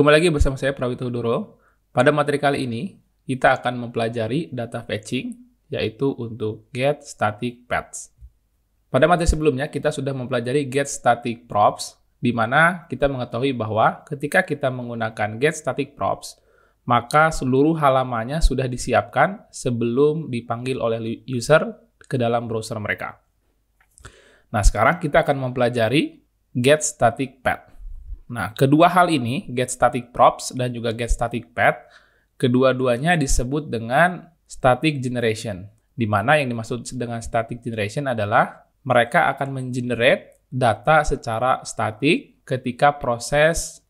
Kembali lagi bersama saya Prawito Duro. Pada materi kali ini, kita akan mempelajari data fetching, yaitu untuk get static paths. Pada materi sebelumnya, kita sudah mempelajari get static props, di mana kita mengetahui bahwa ketika kita menggunakan get static props, maka seluruh halamannya sudah disiapkan sebelum dipanggil oleh user ke dalam browser mereka. Nah, sekarang kita akan mempelajari get static path. Nah, kedua hal ini, get static props dan juga get static path, kedua-duanya disebut dengan static generation. Di mana yang dimaksud dengan static generation adalah mereka akan mengenerate data secara statik ketika proses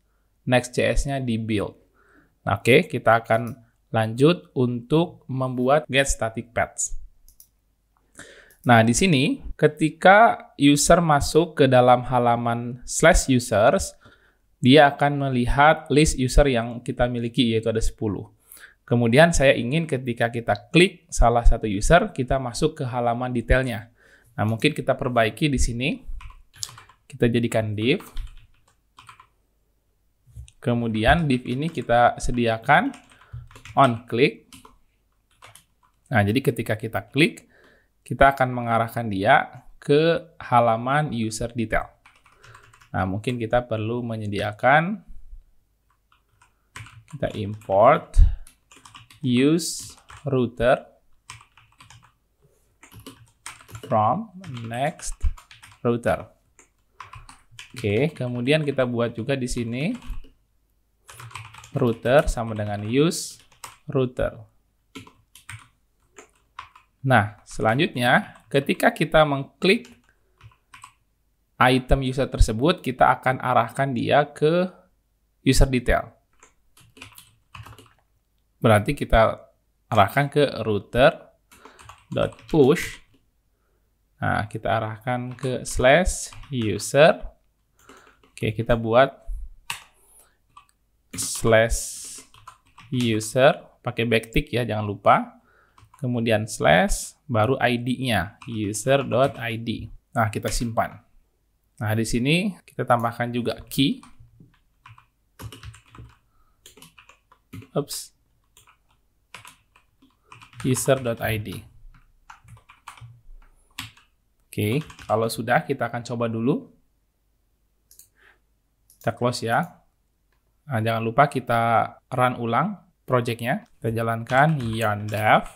Next.js-nya dibuild. Nah, Oke, okay, kita akan lanjut untuk membuat get static paths. Nah, di sini ketika user masuk ke dalam halaman slash users, dia akan melihat list user yang kita miliki yaitu ada 10. Kemudian saya ingin ketika kita klik salah satu user, kita masuk ke halaman detailnya. Nah, mungkin kita perbaiki di sini. Kita jadikan div. Kemudian div ini kita sediakan on click. Nah, jadi ketika kita klik, kita akan mengarahkan dia ke halaman user detail. Nah, mungkin kita perlu menyediakan kita import use router from next router. Oke, kemudian kita buat juga di sini router sama dengan use router. Nah, selanjutnya ketika kita mengklik item user tersebut, kita akan arahkan dia ke user detail. Berarti kita arahkan ke router.push. Nah, kita arahkan ke slash user. Oke, kita buat slash user pakai backtick ya, jangan lupa. Kemudian slash baru ID-nya user.id. Nah, kita simpan. Nah, di sini kita tambahkan juga key. Oops. user.id. Oke, kalau sudah kita akan coba dulu. Kita close ya. Nah, jangan lupa kita run ulang projectnya. Kita jalankan yandev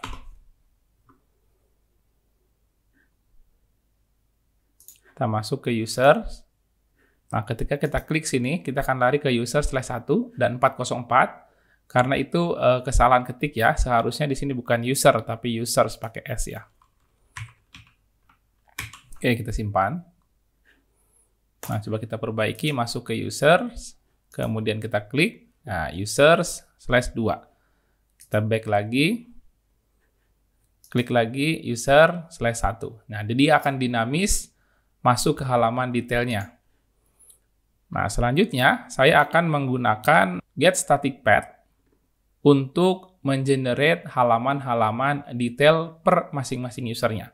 Kita masuk ke user. Nah, ketika kita klik sini, kita akan lari ke user slash 1 dan 404. Karena itu uh, kesalahan ketik ya, seharusnya di sini bukan user tapi users pakai S ya. Oke, kita simpan. Nah, coba kita perbaiki masuk ke user, kemudian kita klik nah, users slash 2. Kita back lagi. Klik lagi user slash 1. Nah, jadi akan dinamis masuk ke halaman detailnya. Nah, selanjutnya saya akan menggunakan get static path untuk mengenerate halaman-halaman detail per masing-masing usernya.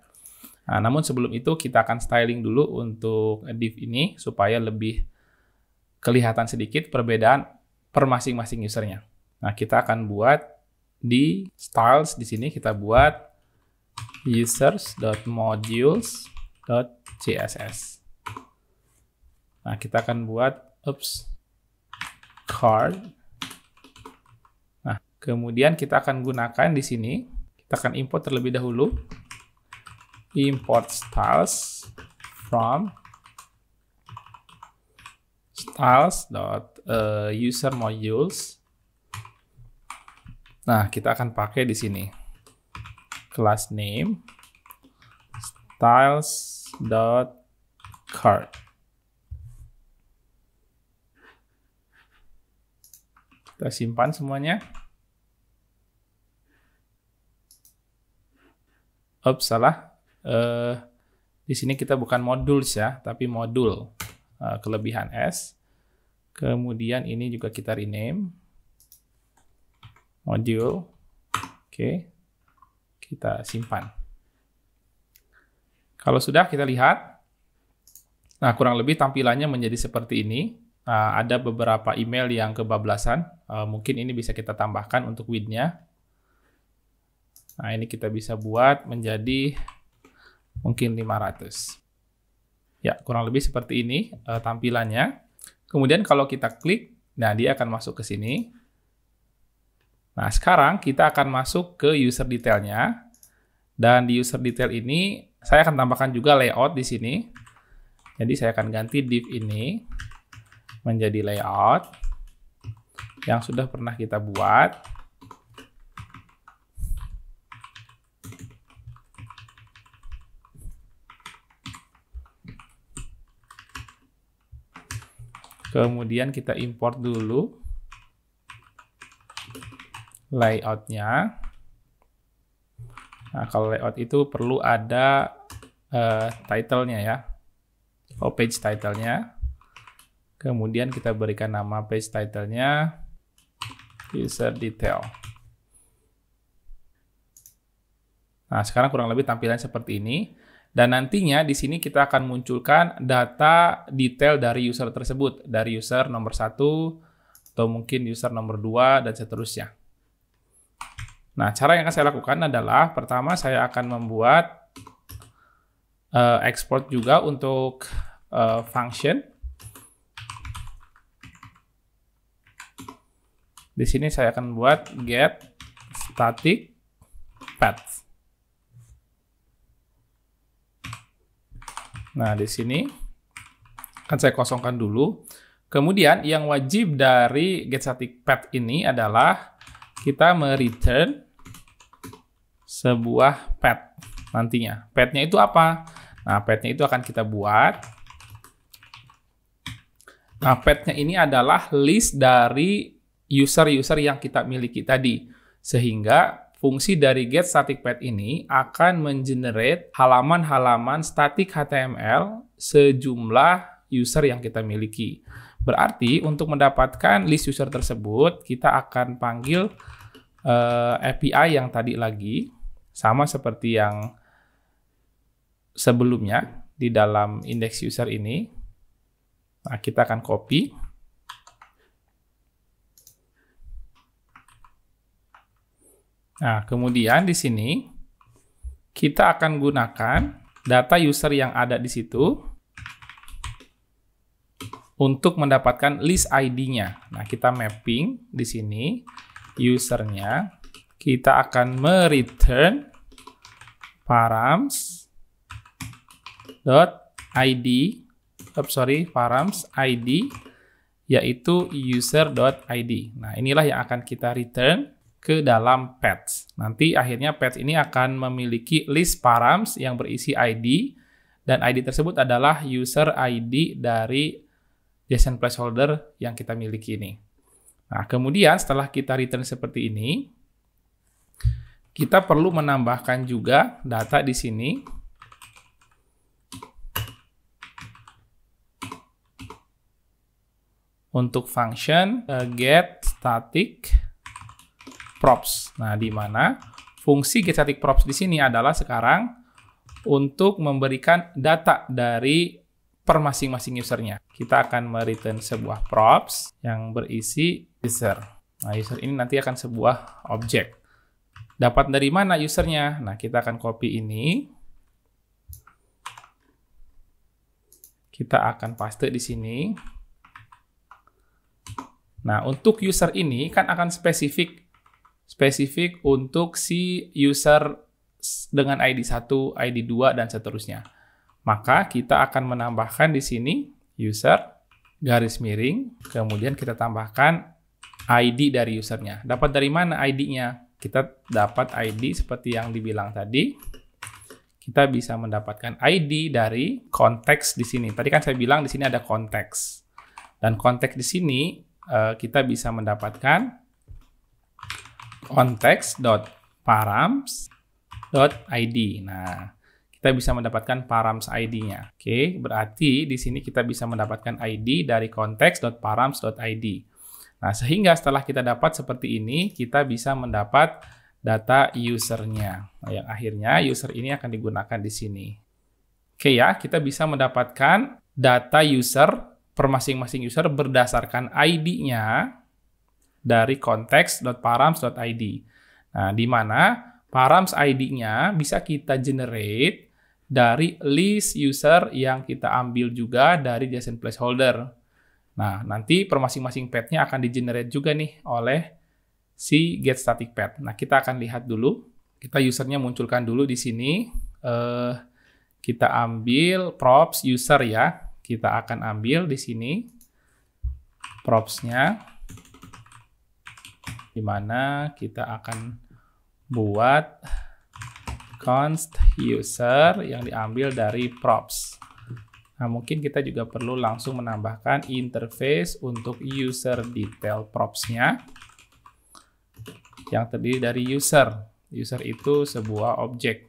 Nah, namun sebelum itu kita akan styling dulu untuk div ini supaya lebih kelihatan sedikit perbedaan per masing-masing usernya. Nah, kita akan buat di styles di sini kita buat users.modules .css. Nah, kita akan buat ups card. Nah, kemudian kita akan gunakan di sini, kita akan import terlebih dahulu import styles from styles dot eh, user modules. Nah, kita akan pakai di sini class name styles dot card kita simpan semuanya Ups, salah uh, di sini kita bukan modul ya tapi modul uh, kelebihan S kemudian ini juga kita rename modul. oke okay. kita simpan kalau sudah kita lihat, nah kurang lebih tampilannya menjadi seperti ini. Nah, ada beberapa email yang kebablasan, uh, mungkin ini bisa kita tambahkan untuk widthnya. Nah ini kita bisa buat menjadi mungkin 500. Ya, kurang lebih seperti ini uh, tampilannya. Kemudian kalau kita klik, nah dia akan masuk ke sini. Nah, sekarang kita akan masuk ke user detailnya. Dan di user detail ini saya akan tambahkan juga layout di sini. Jadi saya akan ganti div ini menjadi layout yang sudah pernah kita buat. Kemudian kita import dulu layoutnya. Nah, kalau layout itu perlu ada uh, title-nya ya. Oh, page title-nya. Kemudian kita berikan nama page title-nya user detail. Nah, sekarang kurang lebih tampilan seperti ini. Dan nantinya di sini kita akan munculkan data detail dari user tersebut, dari user nomor satu atau mungkin user nomor dua dan seterusnya. Nah, cara yang akan saya lakukan adalah pertama saya akan membuat uh, export juga untuk uh, function. Di sini saya akan buat get static path. Nah, di sini akan saya kosongkan dulu. Kemudian yang wajib dari get static path ini adalah kita mereturn sebuah pet nantinya. Petnya itu apa? Nah, petnya itu akan kita buat. Nah, petnya ini adalah list dari user-user yang kita miliki tadi. Sehingga fungsi dari get static pet ini akan mengenerate halaman-halaman static HTML sejumlah user yang kita miliki. Berarti untuk mendapatkan list user tersebut, kita akan panggil uh, eh, API yang tadi lagi, sama seperti yang sebelumnya di dalam index user ini. Nah, kita akan copy. Nah, kemudian di sini kita akan gunakan data user yang ada di situ untuk mendapatkan list ID-nya. Nah, kita mapping di sini usernya. Kita akan mereturn params dot id oh, eh, sorry params id yaitu user.id. Nah, inilah yang akan kita return ke dalam pets. Nanti akhirnya pets ini akan memiliki list params yang berisi ID dan ID tersebut adalah user ID dari JSON placeholder yang kita miliki ini. Nah, kemudian setelah kita return seperti ini, kita perlu menambahkan juga data di sini. Untuk function uh, get static props. Nah, di mana fungsi get static props di sini adalah sekarang untuk memberikan data dari per masing-masing usernya. Kita akan mereturn sebuah props yang berisi user. Nah, user ini nanti akan sebuah objek. Dapat dari mana usernya? Nah, kita akan copy ini. Kita akan paste di sini. Nah, untuk user ini kan akan spesifik spesifik untuk si user dengan ID 1, ID 2, dan seterusnya maka kita akan menambahkan di sini user garis miring, kemudian kita tambahkan ID dari usernya. Dapat dari mana ID-nya? Kita dapat ID seperti yang dibilang tadi. Kita bisa mendapatkan ID dari konteks di sini. Tadi kan saya bilang di sini ada konteks. Dan konteks di sini eh, kita bisa mendapatkan konteks.params.id. Nah, kita bisa mendapatkan params ID-nya. Oke, okay? berarti di sini kita bisa mendapatkan ID dari context.params.id. Nah, sehingga setelah kita dapat seperti ini, kita bisa mendapat data usernya. Nah, yang akhirnya user ini akan digunakan di sini. Oke okay, ya, kita bisa mendapatkan data user per masing-masing user berdasarkan ID-nya dari context.params.id. Nah, di mana params ID-nya bisa kita generate dari list user yang kita ambil juga dari JSON placeholder. Nah, nanti per masing-masing pad-nya akan di-generate juga nih oleh si get static path. Nah, kita akan lihat dulu. Kita usernya munculkan dulu di sini. Eh, kita ambil props user ya. Kita akan ambil di sini props-nya. Di mana kita akan buat const user yang diambil dari props. Nah, mungkin kita juga perlu langsung menambahkan interface untuk user detail props-nya yang terdiri dari user. User itu sebuah objek.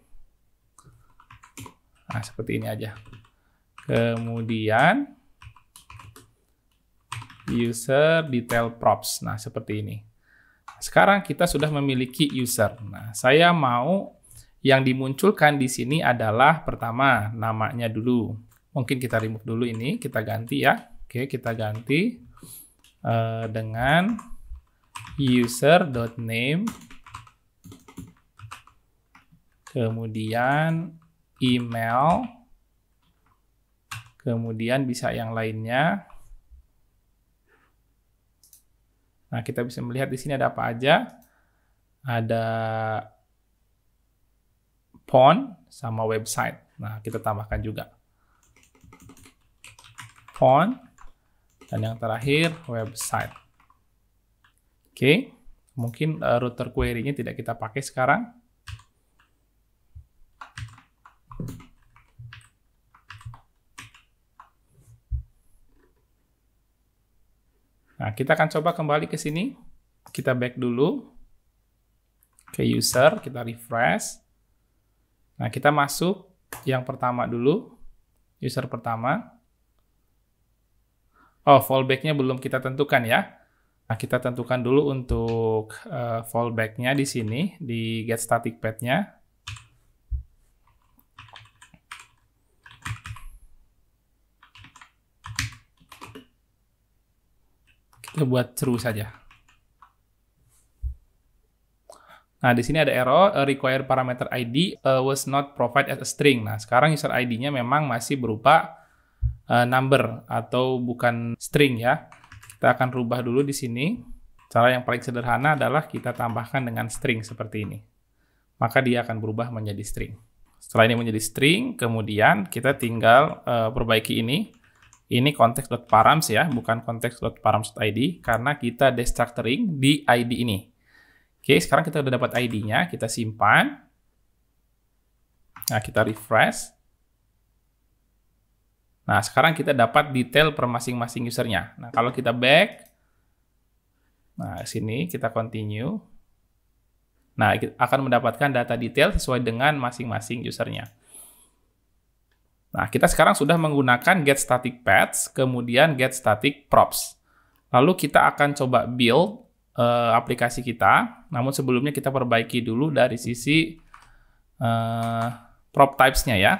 Nah, seperti ini aja. Kemudian user detail props. Nah, seperti ini. Sekarang kita sudah memiliki user. Nah, saya mau yang dimunculkan di sini adalah pertama namanya dulu. Mungkin kita remove dulu ini, kita ganti ya. Oke, kita ganti uh, dengan user.name kemudian email kemudian bisa yang lainnya. Nah, kita bisa melihat di sini ada apa aja. Ada font sama website. Nah, kita tambahkan juga font dan yang terakhir website. Oke, okay. mungkin uh, router query-nya tidak kita pakai sekarang. Nah, kita akan coba kembali ke sini. Kita back dulu ke user, kita refresh. Nah, kita masuk yang pertama dulu, user pertama. Oh, fallback-nya belum kita tentukan ya. Nah, kita tentukan dulu untuk uh, fallback-nya di sini, di get static pad-nya. Kita buat true saja. Nah, di sini ada error A eh, require parameter ID uh, eh, was not provided as a string. Nah, sekarang user ID-nya memang masih berupa uh, number atau bukan string ya. Kita akan rubah dulu di sini. Cara yang paling sederhana adalah kita tambahkan dengan string seperti ini. Maka dia akan berubah menjadi string. Setelah ini menjadi string, kemudian kita tinggal uh, perbaiki ini. Ini konteks.params ya, bukan konteks.params.id karena kita destructuring di ID ini. Oke, sekarang kita udah dapat ID-nya, kita simpan. Nah, kita refresh. Nah, sekarang kita dapat detail per masing-masing usernya. Nah, kalau kita back, nah sini kita continue. Nah, kita akan mendapatkan data detail sesuai dengan masing-masing usernya. Nah, kita sekarang sudah menggunakan get static pets, kemudian get static props. Lalu kita akan coba build uh, aplikasi kita. Namun sebelumnya kita perbaiki dulu dari sisi uh, prop types-nya ya.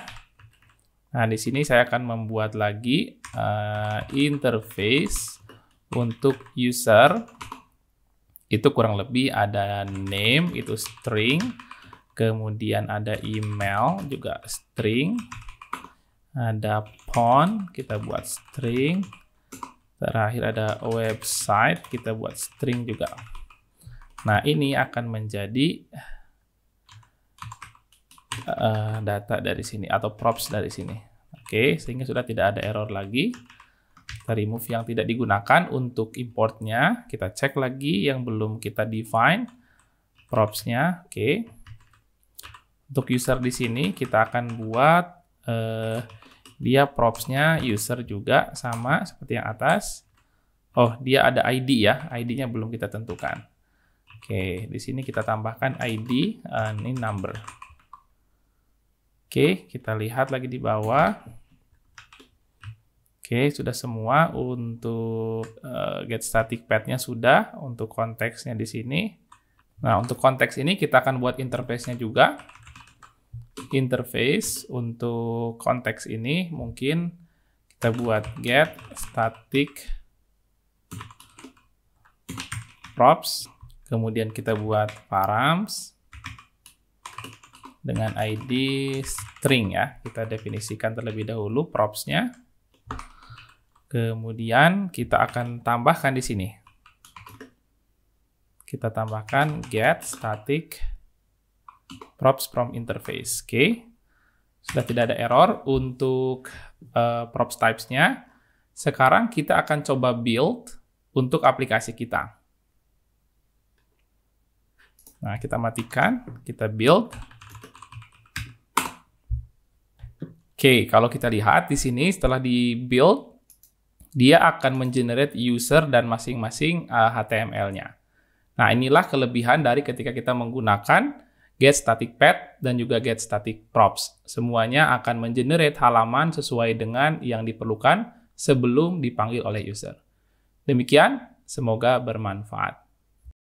Nah, di sini saya akan membuat lagi uh, interface untuk user. Itu kurang lebih ada name itu string, kemudian ada email juga string. Ada phone kita buat string terakhir ada website kita buat string juga nah ini akan menjadi uh, data dari sini atau props dari sini oke sehingga sudah tidak ada error lagi kita remove yang tidak digunakan untuk importnya kita cek lagi yang belum kita define propsnya oke untuk user di sini kita akan buat uh, dia propsnya user juga sama seperti yang atas. Oh, dia ada ID ya. ID-nya belum kita tentukan. Oke, di sini kita tambahkan ID, eh, ini number. Oke, kita lihat lagi di bawah. Oke, sudah semua untuk uh, get static pad-nya sudah, untuk konteksnya di sini. Nah, untuk konteks ini kita akan buat interface-nya juga interface untuk konteks ini mungkin kita buat get static props kemudian kita buat params dengan ID string ya. Kita definisikan terlebih dahulu propsnya, Kemudian kita akan tambahkan di sini. Kita tambahkan get static props from interface. Oke. Okay. Sudah tidak ada error untuk uh, props types-nya. Sekarang kita akan coba build untuk aplikasi kita. Nah, kita matikan, kita build. Oke, okay, kalau kita lihat di sini setelah di build, dia akan mengenerate user dan masing-masing eh, HTML-nya. Nah, inilah kelebihan dari ketika kita menggunakan get static pad, dan juga get static props. Semuanya akan mengenerate halaman sesuai dengan yang diperlukan sebelum dipanggil oleh user. Demikian, semoga bermanfaat.